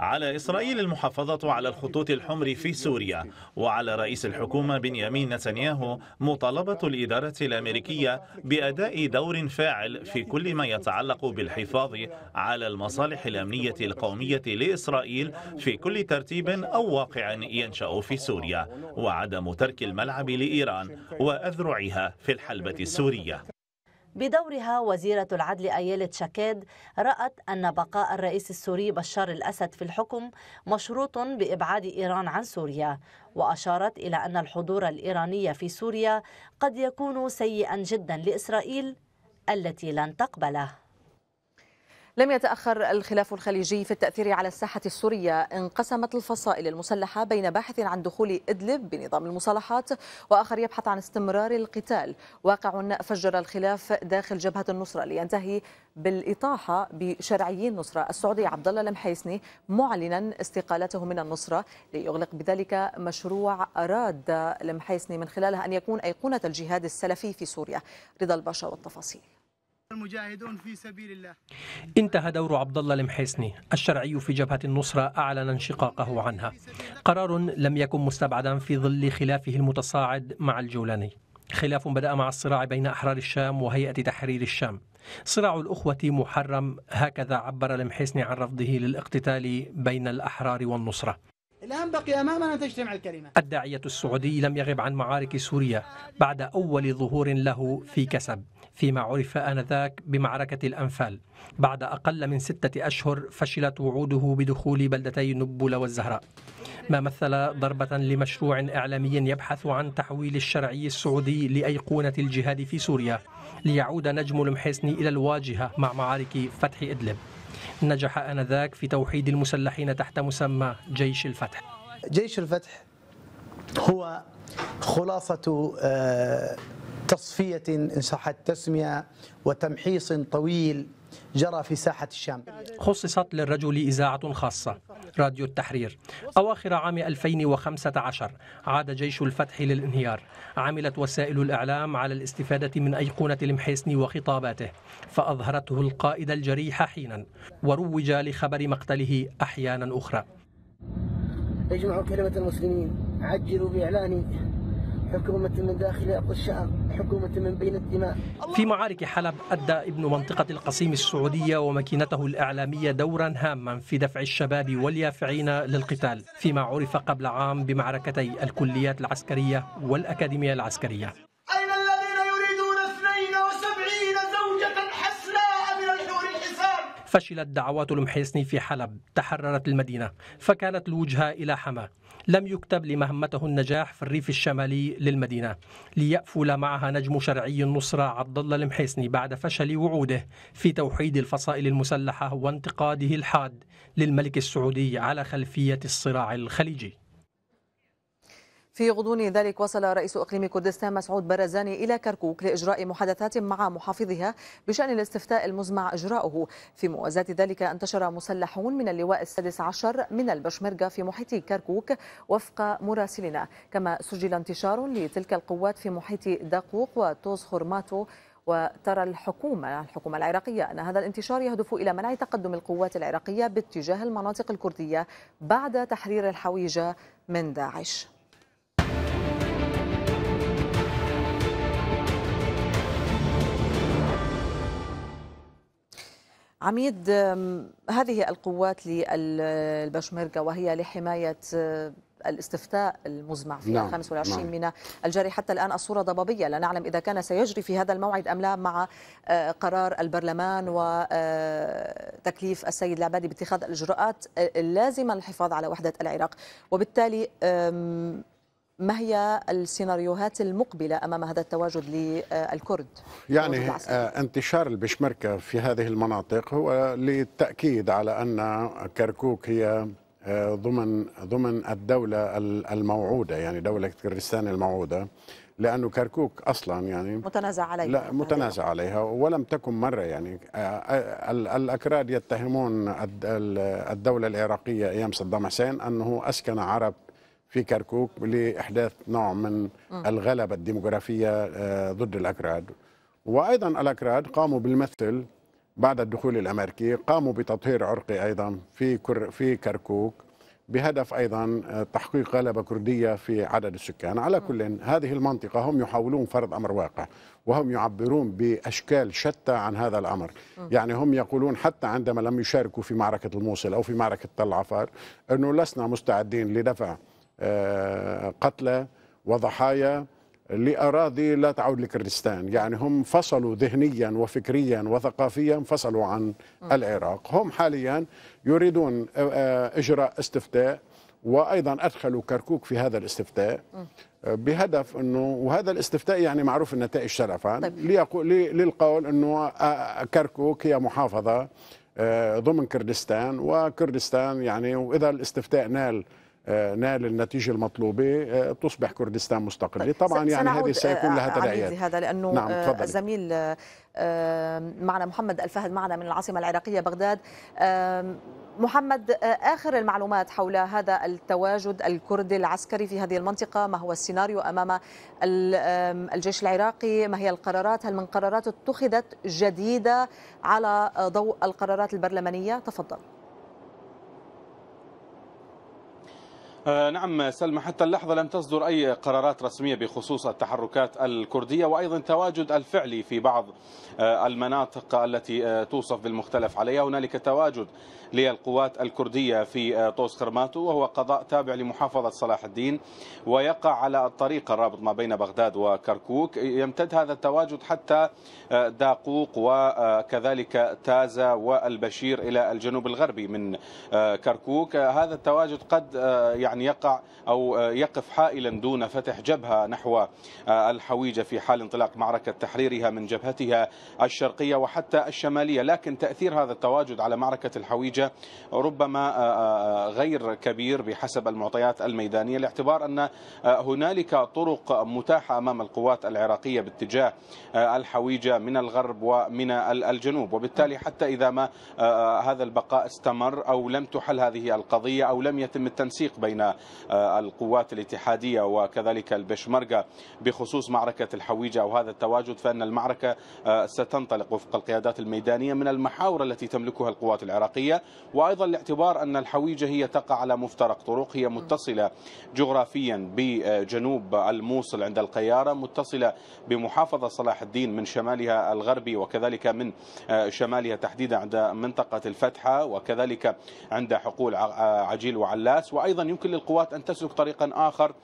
على إسرائيل المحافظة على الخطوط الحمر في سوريا وعلى رئيس الحكومة بنيامين نتنياهو مطالبة الإدارة الأمريكية بأداء دور فاعل في كل ما يتعلق بالحفاظ على المصالح الأمنية القومية لإسرائيل في كل ترتيب أو واقع ينشأ في سوريا وعدم ترك الملعب لإيران وأذرعها في الحلبة السورية بدورها وزيرة العدل أيالة شاكاد رأت أن بقاء الرئيس السوري بشار الأسد في الحكم مشروط بإبعاد إيران عن سوريا وأشارت إلى أن الحضور الإيراني في سوريا قد يكون سيئا جدا لإسرائيل التي لن تقبله لم يتأخر الخلاف الخليجي في التأثير على الساحة السورية انقسمت الفصائل المسلحة بين باحث عن دخول إدلب بنظام المصالحات وآخر يبحث عن استمرار القتال واقع فجر الخلاف داخل جبهة النصرة لينتهي بالإطاحة بشرعي النصرة السعودي عبد الله لمحيسني معلنا استقالته من النصرة ليغلق بذلك مشروع أراد لمحيسني من خلاله أن يكون أيقونة الجهاد السلفي في سوريا رضا الباشا والتفاصيل المجاهدون في سبيل الله انتهى دور عبد الله المحيسني الشرعي في جبهة النصرة أعلن انشقاقه عنها قرار لم يكن مستبعدا في ظل خلافه المتصاعد مع الجولاني خلاف بدأ مع الصراع بين أحرار الشام وهيئة تحرير الشام صراع الأخوة محرم هكذا عبر المحيسني عن رفضه للاقتتال بين الأحرار والنصرة الآن بقي أمامنا أن تجتمع الكلمة الداعية السعودي لم يغب عن معارك سوريا بعد أول ظهور له في كسب فيما عرف آنذاك بمعركة الأنفال بعد أقل من ستة أشهر فشلت وعوده بدخول بلدتي نبول والزهراء ما مثل ضربة لمشروع إعلامي يبحث عن تحويل الشرعي السعودي لأيقونة الجهاد في سوريا ليعود نجم المحيسني إلى الواجهة مع معارك فتح إدلب نجح آنذاك في توحيد المسلحين تحت مسمى جيش الفتح جيش الفتح هو خلاصة آه، تصفية إن صح التسمية وتمحيص طويل جرى في ساحة الشام خصصت للرجل إذاعة خاصة راديو التحرير أواخر عام 2015 عاد جيش الفتح للانهيار عملت وسائل الإعلام على الاستفادة من أيقونة المحيسني وخطاباته فأظهرته القائد الجريح حينا وروج لخبر مقتله أحيانا أخرى اجمعوا كلمة المسلمين عجلوا بإعلان حكومة من داخل أقوى الشعب حكومة من بين الدماء في معارك حلب أدى ابن منطقة القصيم السعودية ومكينته الإعلامية دورا هاما في دفع الشباب واليافعين للقتال فيما عرف قبل عام بمعركتي الكليات العسكرية والأكاديمية العسكرية فشلت دعوات المحيسني في حلب تحررت المدينة فكانت الوجهة إلى حما لم يكتب لمهمته النجاح في الريف الشمالي للمدينة ليأفل معها نجم شرعي النصرة عبد الله المحيسني بعد فشل وعوده في توحيد الفصائل المسلحة وانتقاده الحاد للملك السعودي على خلفية الصراع الخليجي في غضون ذلك وصل رئيس اقليم كردستان مسعود برزاني الى كركوك لاجراء محادثات مع محافظها بشان الاستفتاء المزمع اجراؤه في موازاة ذلك انتشر مسلحون من اللواء السادس عشر من البشمركه في محيط كركوك وفق مراسلنا كما سجل انتشار لتلك القوات في محيط دقوق وتوز خرماتو وترى الحكومة الحكومة العراقية أن هذا الانتشار يهدف إلى منع تقدم القوات العراقية باتجاه المناطق الكردية بعد تحرير الحويجة من داعش عميد هذه القوات للبشمركة وهي لحماية آه، الاستفتاء المزمع في نعم. 25 نعم. من الجاري حتى الآن الصورة ضبابية لا نعلم إذا كان سيجري في هذا الموعد أم لا مع آه، قرار البرلمان وتكليف آه، السيد العبادي باتخاذ الإجراءات اللازمة للحفاظ على وحدة العراق وبالتالي ما هي السيناريوهات المقبلة أمام هذا التواجد للكرد؟ يعني آه، انتشار البشمركة في هذه المناطق هو للتأكيد على أن كركوك هي آه، ضمن ضمن الدولة الموعودة يعني دولة كردستان الموعودة لأنه كركوك أصلا يعني متنازع عليها لا متنازع عليها ولم تكن مرة يعني آه، الأكراد يتهمون الدولة العراقية أيام صدام حسين أنه أسكن عرب في كركوك لإحداث نوع من الغلبة الديموغرافية آه، ضد الأكراد وأيضا الأكراد قاموا بالمثل بعد الدخول الأمريكي قاموا بتطهير عرقي أيضا في, في كركوك بهدف أيضا آه، تحقيق غلبة كردية في عدد السكان على كل هذه المنطقة هم يحاولون فرض أمر واقع وهم يعبرون بأشكال شتى عن هذا الأمر يعني هم يقولون حتى عندما لم يشاركوا في معركة الموصل أو في معركة تل عفار أنه لسنا مستعدين لدفع آه، قتلى وضحايا لأراضي لا تعود لكردستان يعني هم فصلوا ذهنيا وفكريا وثقافيا فصلوا عن العراق هم حاليا يريدون آه، آه، إجراء استفتاء وأيضا أدخلوا كركوك في هذا الاستفتاء بهدف أنه وهذا الاستفتاء يعني معروف النتائج شرفا طيب. للقول أنه كركوك هي محافظة ضمن كردستان وكردستان يعني وإذا الاستفتاء نال آه، نال النتيجة المطلوبة آه، تصبح كردستان مستقلة طيب، طبعا يعني هذه سيكون لها آه، تداعيات هذا لأنه نعم الزميل معنا محمد الفهد معنا من العاصمة العراقية بغداد محمد آخر المعلومات حول هذا التواجد الكردي العسكري في هذه المنطقة ما هو السيناريو أمام الجيش العراقي ما هي القرارات هل من قرارات اتخذت جديدة على ضوء القرارات البرلمانية تفضل آه، نعم سلمى حتى اللحظة لم تصدر أي قرارات رسمية بخصوص التحركات الكردية وأيضا التواجد الفعلي في بعض آه، المناطق التي آه، توصف بالمختلف عليها هنالك تواجد للقوات الكردية في طوس خرماتو وهو قضاء تابع لمحافظة صلاح الدين ويقع على الطريق الرابط ما بين بغداد وكركوك يمتد هذا التواجد حتى داقوق وكذلك تازة والبشير إلى الجنوب الغربي من كركوك هذا التواجد قد يعني يعني أن يقع أو آه، يقف حائلا دون فتح جبهة نحو آه، الحويجة في حال انطلاق معركة تحريرها من جبهتها الشرقية وحتى الشمالية لكن تأثير هذا التواجد على معركة الحويجة ربما آه، غير كبير بحسب المعطيات الميدانية لاعتبار أن هنالك طرق متاحة أمام القوات العراقية باتجاه الحويجة من الغرب ومن الجنوب وبالتالي حتى إذا ما هذا البقاء استمر أو لم تحل هذه القضية أو لم يتم التنسيق بين بين آه، القوات الاتحادية وكذلك البشمركة بخصوص معركة الحويجة أو هذا التواجد فأن المعركة آه، ستنطلق وفق القيادات الميدانية من المحاور التي تملكها القوات العراقية وأيضا الاعتبار أن الحويجة هي تقع على مفترق طرق هي متصلة جغرافيا بجنوب الموصل عند القيارة متصلة بمحافظة صلاح الدين من شمالها الغربي وكذلك من آه، شمالها تحديدا عند منطقة الفتحة وكذلك عند حقول عجيل وعلاس وأيضا يمكن للقوات أن تسلك طريقا آخر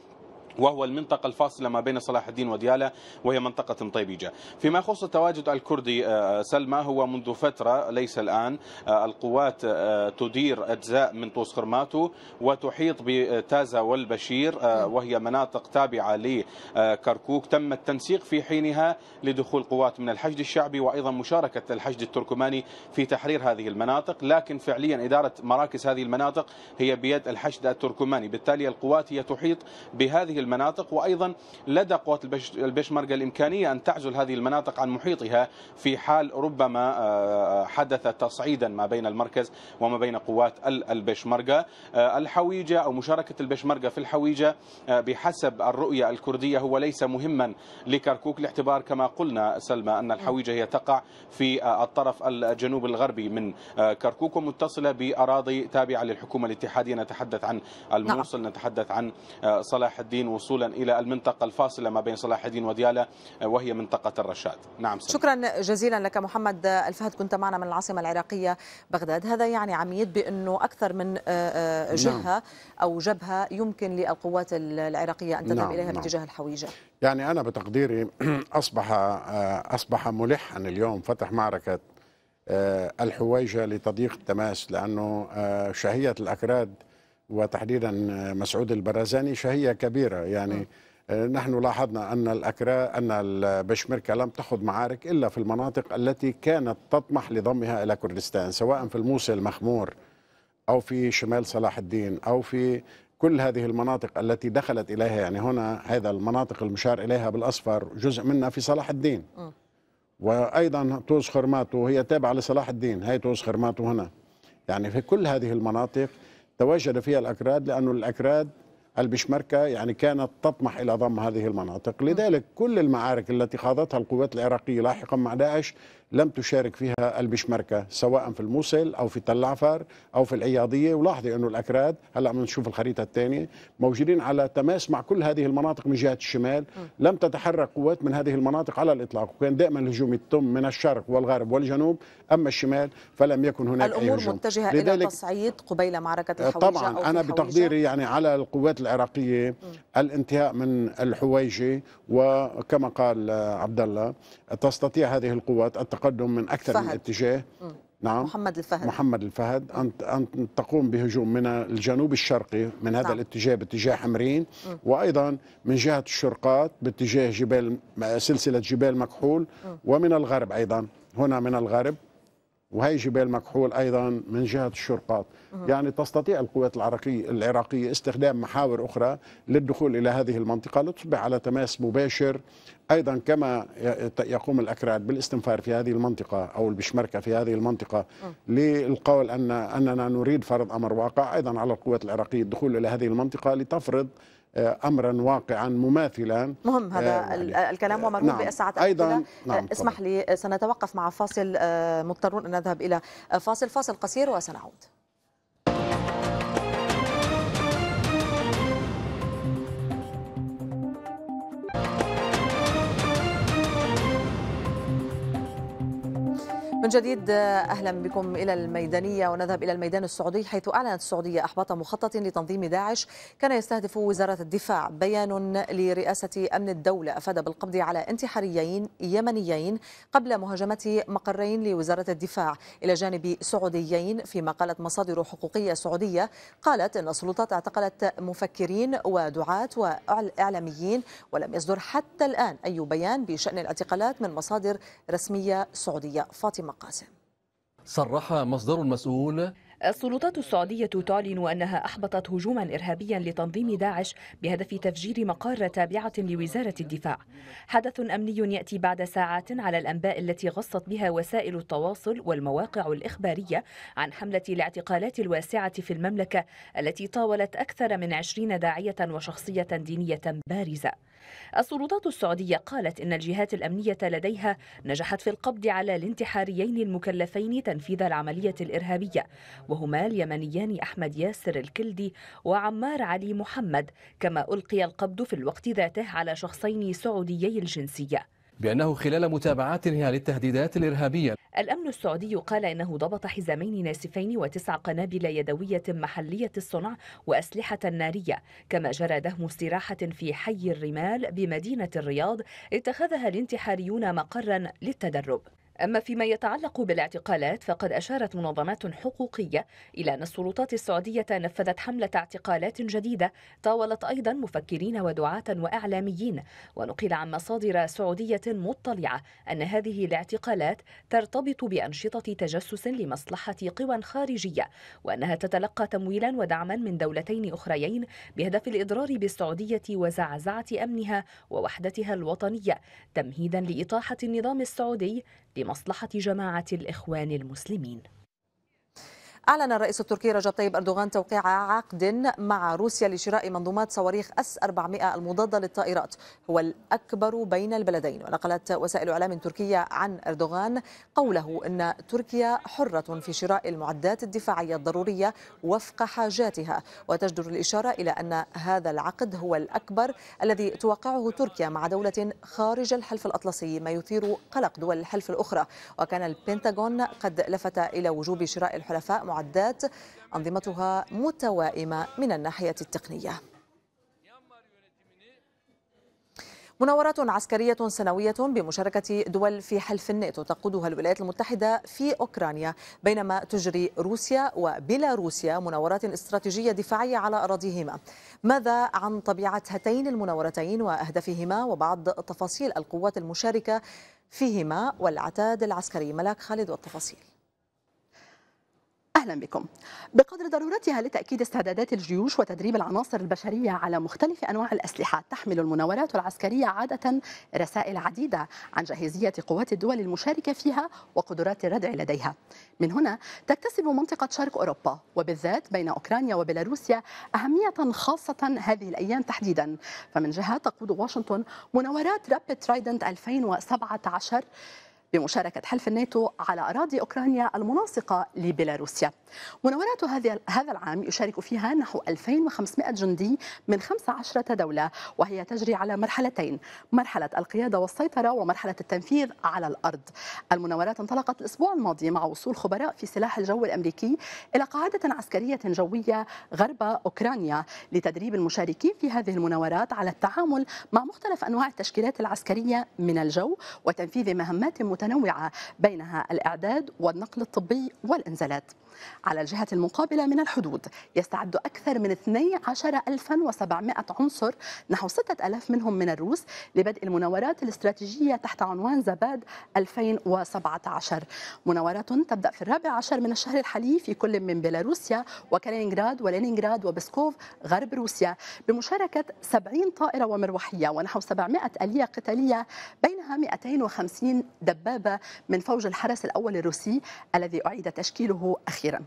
وهو المنطقة الفاصلة ما بين صلاح الدين وديالة وهي منطقة مطيبجة فيما يخص التواجد الكردي آه، سلمى هو منذ فترة ليس الآن آه، القوات آه، تدير أجزاء من طوس خرماتو وتحيط بتازا والبشير نعم. وهي مناطق تابعة لكركوك تم التنسيق في حينها لدخول قوات من الحشد الشعبي وأيضا مشاركة الحشد التركماني في تحرير هذه المناطق لكن فعليا إدارة مراكز هذه المناطق هي بيد الحشد التركماني بالتالي القوات هي تحيط بهذه المناطق وأيضا لدى قوات البشمركة الإمكانية أن تعزل هذه المناطق عن محيطها في حال ربما آه، آه، حدث تصعيدا ما بين المركز وما بين قوات البشمركة آه، الحويجة أو مشاركة البشمركة في الحويجة بحسب الرؤية الكردية هو ليس مهما لكركوك لاعتبار كما قلنا سلمى أن نعم. الحويجة هي تقع في الطرف الجنوب الغربي من كركوك ومتصلة بأراضي تابعة للحكومة الاتحادية نتحدث عن الموصل نعم. نتحدث عن صلاح الدين وصولا إلى المنطقة الفاصلة ما بين صلاح الدين وديالى آه، وهي منطقة الرشاد نعم سنة. شكرا جزيلا لك محمد الفهد كنت معنا من العاصمة العراقية بغداد هذا يعني عميد بأنه أكثر من آه، آه، نعم. جهة نعم. أو جبهة يمكن للقوات العراقية أن تذهب نعم. إليها نعم. باتجاه الحويجة يعني أنا بتقديري أصبح أصبح ملحا اليوم فتح معركة الحويجة لتضييق التماس لأنه شهية الأكراد وتحديدا مسعود البرازاني شهيه كبيره يعني آه، نحن لاحظنا ان الأكراء ان البشمركه لم تخض معارك الا في المناطق التي كانت تطمح لضمها الى كردستان سواء في الموصل المخمور او في شمال صلاح الدين او في كل هذه المناطق التي دخلت اليها يعني هنا هذا المناطق المشار اليها بالاصفر جزء منها في صلاح الدين وايضا توز خرماتو هي تابعه لصلاح الدين هي توز خرماتو هنا يعني في كل هذه المناطق تواجد فيها الأكراد لأن الأكراد البشمركة يعني كانت تطمح إلى ضم هذه المناطق لذلك كل المعارك التي خاضتها القوات العراقية لاحقا مع داعش لم تشارك فيها البشمركة سواء في الموصل أو في تل عفر أو في العياضية ولاحظي أنه الأكراد هلأ عم نشوف الخريطة الثانية موجودين على تماس مع كل هذه المناطق من جهة الشمال لم تتحرك قوات من هذه المناطق على الإطلاق وكان دائما الهجوم يتم من الشرق والغرب والجنوب أما الشمال فلم يكن هناك الأمور أي هجوم متجهة إلى تصعيد قبيل معركة آه، الحويجة طبعا أو أنا بتقديري يعني على القوات العراقية الانتهاء من الحويجة وكما قال عبد الله تستطيع هذه القوات التقدم من اكثر فهد. من اتجاه نعم محمد الفهد محمد الفهد أن انت تقوم بهجوم من الجنوب الشرقي من هذا نعم. الاتجاه باتجاه حمرين م. وأيضا من جهة الشرقات باتجاه جبال سلسلة جبال مكحول م. ومن الغرب أيضا هنا من الغرب وهي جبال مكحول ايضا من جهه الشرقات يعني تستطيع القوات العراقيه العراقيه استخدام محاور اخرى للدخول الى هذه المنطقه لتصبح على تماس مباشر ايضا كما يقوم الاكراد بالاستنفار في هذه المنطقه او البشمركه في هذه المنطقه أه. للقول ان اننا نريد فرض امر واقع ايضا على القوات العراقيه الدخول الى هذه المنطقه لتفرض آه، امرا واقعا مماثلا مهم هذا آه يعني الكلام ومرغوب نعم باسعه ايضا آه، نعم اسمح لي سنتوقف مع فاصل آه، مضطرون ان نذهب الى فاصل فاصل قصير وسنعود من جديد اهلا بكم الى الميدانيه ونذهب الى الميدان السعودي حيث اعلنت السعوديه احباط مخطط لتنظيم داعش كان يستهدف وزاره الدفاع بيان لرئاسه امن الدوله افاد بالقبض على انتحاريين يمنيين قبل مهاجمه مقرين لوزاره الدفاع الى جانب سعوديين فيما قالت مصادر حقوقيه سعوديه قالت ان السلطات اعتقلت مفكرين ودعاه واعلاميين ولم يصدر حتى الان اي بيان بشان الاعتقالات من مصادر رسميه سعوديه فاطمه قاسم صرح مصدر مسؤول السلطات السعودية تعلن أنها أحبطت هجوما إرهابيا لتنظيم داعش بهدف تفجير مقر تابعة لوزارة الدفاع حدث أمني يأتي بعد ساعات على الأنباء التي غصت بها وسائل التواصل والمواقع الإخبارية عن حملة الاعتقالات الواسعة في المملكة التي طاولت أكثر من عشرين داعية وشخصية دينية بارزة السلطات السعودية قالت إن الجهات الأمنية لديها نجحت في القبض على الانتحاريين المكلفين تنفيذ العملية الإرهابية وهما اليمنيان أحمد ياسر الكلدي وعمار علي محمد كما ألقي القبض في الوقت ذاته على شخصين سعوديي الجنسية بأنه خلال متابعاتها للتهديدات الإرهابية الأمن السعودي قال إنه ضبط حزامين ناسفين وتسع قنابل يدوية محلية الصنع وأسلحة نارية كما جرى دهم استراحة في حي الرمال بمدينة الرياض اتخذها الانتحاريون مقرا للتدرب أما فيما يتعلق بالاعتقالات فقد أشارت منظمات حقوقية إلى أن السلطات السعودية نفذت حملة اعتقالات جديدة طاولت أيضا مفكرين ودعاة وإعلاميين ونقل عن مصادر سعودية مطلعة أن هذه الاعتقالات ترتبط بأنشطة تجسس لمصلحة قوى خارجية وأنها تتلقى تمويلا ودعما من دولتين أخريين بهدف الإضرار بالسعودية وزعزعة أمنها ووحدتها الوطنية تمهيدا لإطاحة النظام السعودي لمصلحة جماعة الإخوان المسلمين أعلن الرئيس التركي رجب طيب أردوغان توقيع عقد مع روسيا لشراء منظومات صواريخ أس 400 المضادة للطائرات هو الأكبر بين البلدين ونقلت وسائل إعلام تركية عن أردوغان قوله أن تركيا حرة في شراء المعدات الدفاعية الضرورية وفق حاجاتها وتجدر الإشارة إلى أن هذا العقد هو الأكبر الذي توقعه تركيا مع دولة خارج الحلف الأطلسي ما يثير قلق دول الحلف الأخرى وكان البنتاغون قد لفت إلى وجوب شراء الحلفاء معدات أنظمتها متوائمة من الناحية التقنية مناورات عسكرية سنوية بمشاركة دول في حلف الناتو تقودها الولايات المتحدة في أوكرانيا بينما تجري روسيا وبيلاروسيا مناورات استراتيجية دفاعية على أراضيهما ماذا عن طبيعة هاتين المناورتين وأهدافهما وبعض تفاصيل القوات المشاركة فيهما والعتاد العسكري ملاك خالد والتفاصيل أهلا بكم بقدر ضرورتها لتأكيد استعدادات الجيوش وتدريب العناصر البشرية على مختلف أنواع الأسلحة تحمل المناورات العسكرية عادة رسائل عديدة عن جاهزية قوات الدول المشاركة فيها وقدرات الردع لديها من هنا تكتسب منطقة شرق أوروبا وبالذات بين أوكرانيا وبيلاروسيا أهمية خاصة هذه الأيام تحديدا فمن جهة تقود واشنطن مناورات رابيد ترايدنت 2017 بمشاركة حلف الناتو على أراضي أوكرانيا الملاصقة لبيلاروسيا مناورات هذا العام يشارك فيها نحو 2500 جندي من 15 دولة وهي تجري على مرحلتين مرحلة القيادة والسيطرة ومرحلة التنفيذ على الأرض المناورات انطلقت الأسبوع الماضي مع وصول خبراء في سلاح الجو الأمريكي إلى قاعدة عسكرية جوية غرب أوكرانيا لتدريب المشاركين في هذه المناورات على التعامل مع مختلف أنواع التشكيلات العسكرية من الجو وتنفيذ مهمات متنوعة بينها الإعداد والنقل الطبي والإنزالات على الجهة المقابلة من الحدود يستعد أكثر من 12700 عنصر نحو 6000 منهم من الروس لبدء المناورات الاستراتيجية تحت عنوان زباد 2017 مناورات تبدأ في الرابع عشر من الشهر الحالي في كل من بيلاروسيا وكالينغراد ولينينغراد وبسكوف غرب روسيا بمشاركة 70 طائرة ومروحية ونحو 700 آلية قتالية بينها 250 دبابة من فوج الحرس الأول الروسي الذي أعيد تشكيله أخيرا أخيراً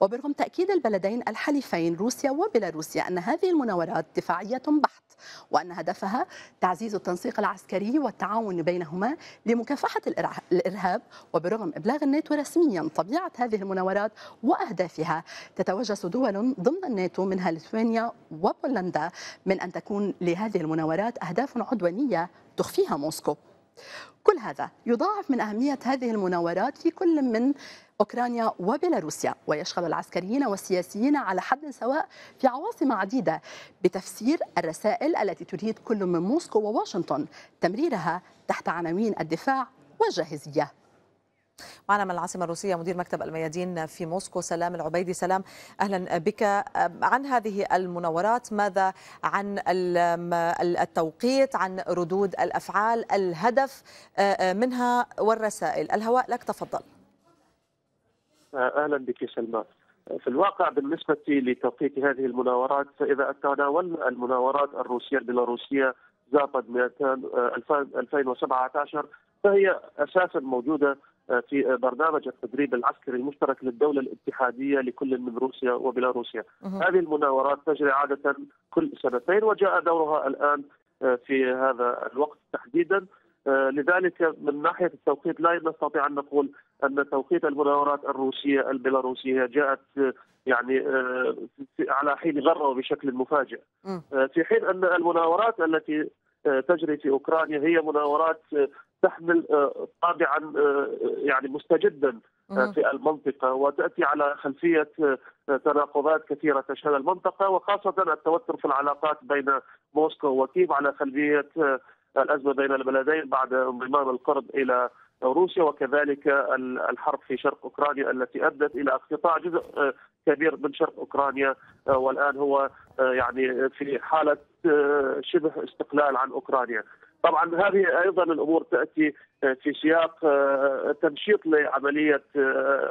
وبرغم تأكيد البلدين الحليفين روسيا وبيلاروسيا أن هذه المناورات دفاعية بحت وأن هدفها تعزيز التنسيق العسكري والتعاون بينهما لمكافحة الإرهاب وبرغم إبلاغ الناتو رسميا طبيعة هذه المناورات وأهدافها تتوجس دول ضمن الناتو منها ليتوانيا وبولندا من أن تكون لهذه المناورات أهداف عدوانية تخفيها موسكو كل هذا يضاعف من أهمية هذه المناورات في كل من أوكرانيا وبيلاروسيا ويشغل العسكريين والسياسيين على حد سواء في عواصم عديدة بتفسير الرسائل التي تريد كل من موسكو وواشنطن تمريرها تحت عناوين الدفاع والجاهزية معنا من العاصمة الروسية مدير مكتب الميادين في موسكو سلام العبيدي سلام أهلا بك عن هذه المناورات ماذا عن التوقيت عن ردود الأفعال الهدف آه، آه، منها والرسائل الهواء لك تفضل اهلا بك سلمى. في الواقع بالنسبة لتوقيت هذه المناورات فإذا تناولنا المناورات الروسية البيلاروسية زابد 2017 آه، فهي أساسا موجودة آه، في برنامج التدريب العسكري المشترك للدولة الاتحادية لكل من روسيا وبيلاروسيا هذه المناورات تجري عادة كل سنتين وجاء دورها الآن آه، في هذا الوقت تحديدا آه، لذلك من ناحيه التوقيت لا نستطيع ان نقول ان توقيت المناورات الروسيه البيلاروسيه جاءت آه، يعني آه، على حين غره بشكل مفاجئ في حين ان المناورات التي تجري في اوكرانيا هي مناورات تحمل طابعا يعني مستجدا في المنطقه وتاتي على خلفيه تناقضات كثيره تشهد المنطقه وخاصه التوتر في العلاقات بين موسكو وكيف على خلفيه الأزمة بين البلدين بعد انضمام القرب إلى روسيا وكذلك الحرب في شرق اوكرانيا التي ادت الى اقتطاع جزء آه، كبير من شرق اوكرانيا آه، والان هو آه، يعني في حاله شبه استقلال عن اوكرانيا. طبعا هذه ايضا الامور تاتي في سياق تنشيط لعمليه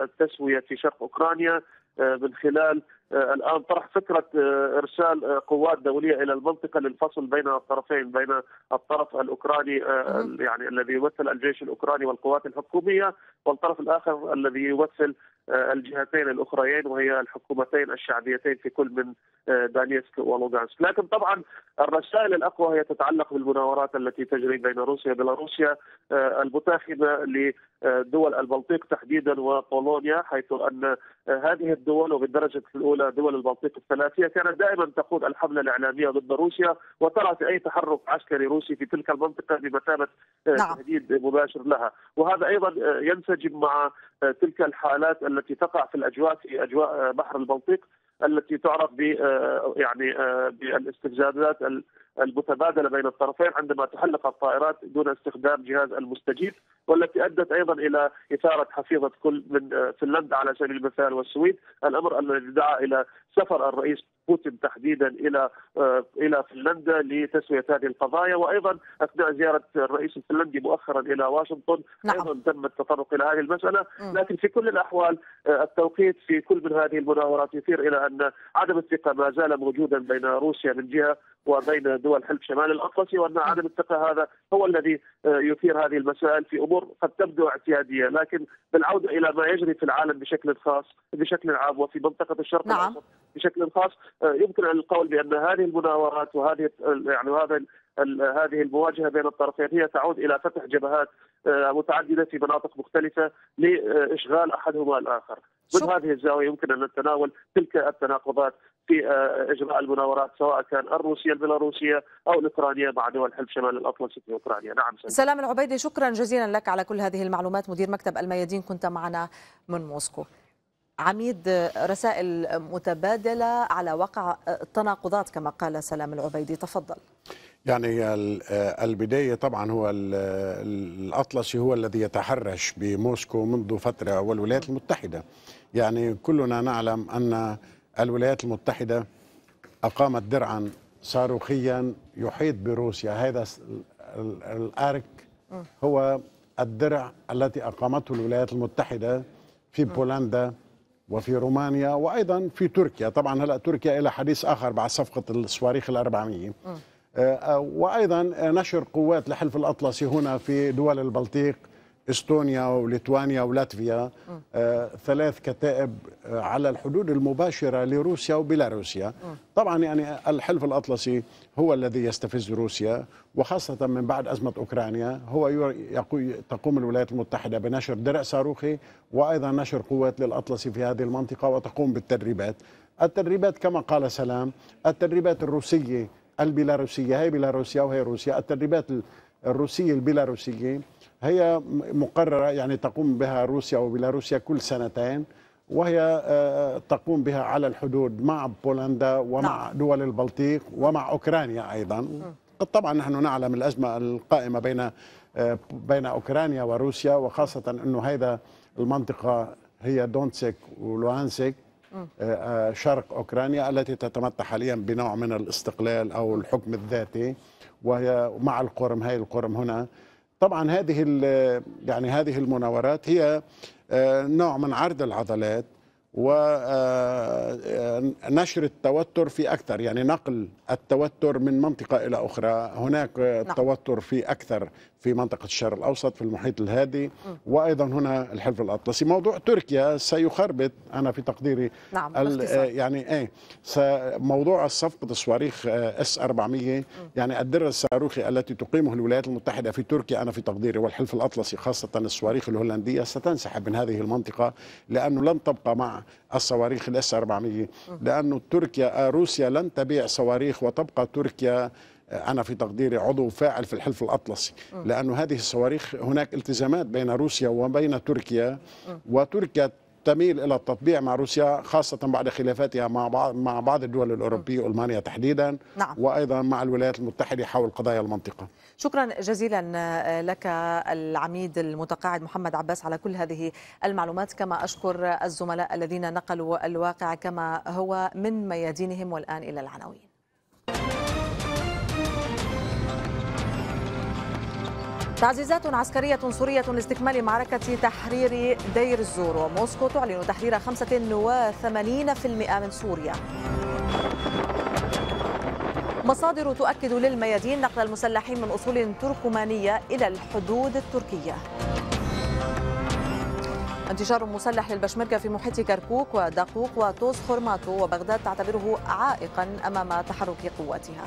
التسويه في شرق اوكرانيا من خلال آه، الان طرح فكره آه، ارسال آه، قوات دوليه الى المنطقه للفصل بين الطرفين بين الطرف الاوكراني يعني الذي يمثل الجيش الاوكراني والقوات الحكوميه والطرف الاخر الذي يمثل الجهتين الاخريين وهي الحكومتين الشعبيتين في كل من دانيسك ولوغانسك، لكن طبعا الرسائل الاقوى هي تتعلق بالمناورات التي تجري بين روسيا وبيلاروسيا المتاخمه لدول البلطيق تحديدا وبولونيا حيث ان هذه الدول وبالدرجه الاولى اولى دول البلطيق الثلاثيه كانت دائما تقود الحمله الاعلاميه ضد روسيا وترى في اي تحرك عسكري روسي في تلك المنطقه بمثابه آه، نعم. تهديد مباشر لها وهذا ايضا آه، ينسجم مع آه، تلك الحالات التي تقع في الاجواء في اجواء بحر البلطيق التي تعرف ب يعني بالاستفزازات المتبادله بين الطرفين عندما تحلق الطائرات دون استخدام جهاز المستجيب والتي ادت ايضا الى اثاره حفيظه كل من آه، فنلندا على سبيل المثال والسويد، الامر الذي دعا الى سفر الرئيس بوتين تحديدا الى آه، الى فنلندا لتسويه هذه القضايا وايضا اثناء زياره الرئيس الفنلندي مؤخرا الى واشنطن نعم. ايضا تم التطرق الى هذه المساله، لكن في كل الاحوال آه، التوقيت في كل من هذه المناورات يثير الى ان عدم الثقه ما زال موجودا بين روسيا من جهه وبين دول حلف شمال الاطلسي وان نعم. عدم الثقه هذا هو الذي آه، يثير هذه المسائل في امور قد تبدو اعتياديه لكن بالعوده الى ما يجري في العالم بشكل خاص بشكل عام وفي منطقه الشرق نعم. الاوسط نعم. بشكل خاص آه، يمكن القول بان هذه المناورات وهذه يعني هذا هذه المواجهه بين الطرفين هي تعود الى فتح جبهات آه، متعدده في مناطق مختلفه لاشغال احدهما الاخر. من هذه الزاويه يمكن ان نتناول تلك التناقضات في آه، اجراء المناورات سواء كان الروسيه البيلاروسيه او الاوكرانيه مع دول حلف شمال الاطلسي في اوكرانيا، نعم سلام. سلام العبيدي شكرا جزيلا لك على كل هذه المعلومات مدير مكتب الميادين كنت معنا من موسكو. عميد رسائل متبادله على وقع التناقضات كما قال سلام العبيدي تفضل. يعني آه، البداية طبعا هو الأطلسي هو الذي يتحرش بموسكو منذ فترة والولايات المتحدة يعني كلنا نعلم أن الولايات المتحدة أقامت درعا صاروخيا يحيط بروسيا هذا الآرك هو الدرع التي أقامته الولايات المتحدة في بولندا وفي رومانيا وأيضا في تركيا طبعا هلأ تركيا إلى حديث آخر بعد صفقة الصواريخ الأربعمية آه، وايضا آه، نشر قوات لحلف الاطلسي هنا في دول البلطيق استونيا وليتوانيا ولاتفيا آه، ثلاث كتائب على الحدود المباشره لروسيا وبيلاروسيا طبعا يعني الحلف الاطلسي هو الذي يستفز روسيا وخاصه من بعد ازمه اوكرانيا هو تقوم الولايات المتحده بنشر درع صاروخي وايضا نشر قوات للاطلسي في هذه المنطقه وتقوم بالتدريبات التدريبات كما قال سلام التدريبات الروسيه البيلاروسية هي بيلاروسيا وهي روسيا التدريبات الروسية البيلاروسية هي مقررة يعني تقوم بها روسيا وبيلاروسيا كل سنتين وهي آه، تقوم بها على الحدود مع بولندا ومع نعم. دول البلطيق ومع أوكرانيا أيضا طبعا نحن نعلم الأزمة القائمة بين آه، بين أوكرانيا وروسيا وخاصة أنه هذا المنطقة هي دونتسك ولوهانسك آه، آه، شرق أوكرانيا التي تتمتع حاليا بنوع من الاستقلال أو الحكم الذاتي وهي مع القرم هاي القرم هنا طبعا هذه يعني هذه المناورات هي آه، نوع من عرض العضلات ونشر التوتر في اكثر يعني نقل التوتر من منطقه الى اخرى هناك نعم. توتر في اكثر في منطقة الشرق الأوسط في المحيط الهادي وأيضا هنا الحلف الأطلسي موضوع تركيا سيخربط أنا في تقديري نعم آه، يعني إيه موضوع الصفقة الصواريخ آه، اس 400 يعني الدر الصاروخي التي تقيمه الولايات المتحدة في تركيا أنا في تقديري والحلف الأطلسي خاصة الصواريخ الهولندية ستنسحب من هذه المنطقة لأنه لن تبقى مع الصواريخ الاس 400 لأنه تركيا آه، روسيا لن تبيع صواريخ وتبقى تركيا انا في تقديري عضو فاعل في الحلف الاطلسي لانه هذه الصواريخ هناك التزامات بين روسيا وبين تركيا وتركيا تميل الى التطبيع مع روسيا خاصه بعد خلافاتها مع بعض مع بعض الدول الاوروبيه المانيا تحديدا نعم. وايضا مع الولايات المتحده حول قضايا المنطقه. شكرا جزيلا آه، لك العميد المتقاعد محمد عباس على كل هذه المعلومات كما اشكر الزملاء الذين نقلوا الواقع كما هو من ميادينهم والان الى العناوين. تعزيزات عسكرية سورية لاستكمال معركة تحرير دير الزور وموسكو تعلن تحرير 85% من سوريا مصادر تؤكد للميادين نقل المسلحين من أصول تركمانية إلى الحدود التركية انتشار مسلح للبشمركة في محيط كركوك ودقوق وطوس خرماتو وبغداد تعتبره عائقا أمام تحرك قواتها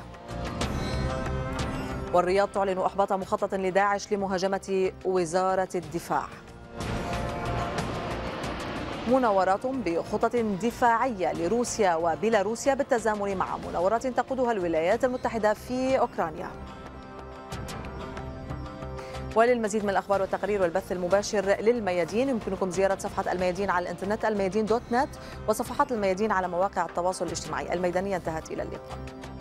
والرياض تعلن إحباط مخطط لداعش لمهاجمة وزارة الدفاع مناورات بخطط دفاعية لروسيا وبيلاروسيا بالتزامن مع مناورات تقودها الولايات المتحدة في أوكرانيا وللمزيد من الأخبار والتقارير والبث المباشر للميادين يمكنكم زيارة صفحة الميادين على الإنترنت الميادين دوت نت وصفحات الميادين على مواقع التواصل الاجتماعي الميدانية انتهت إلى اللقاء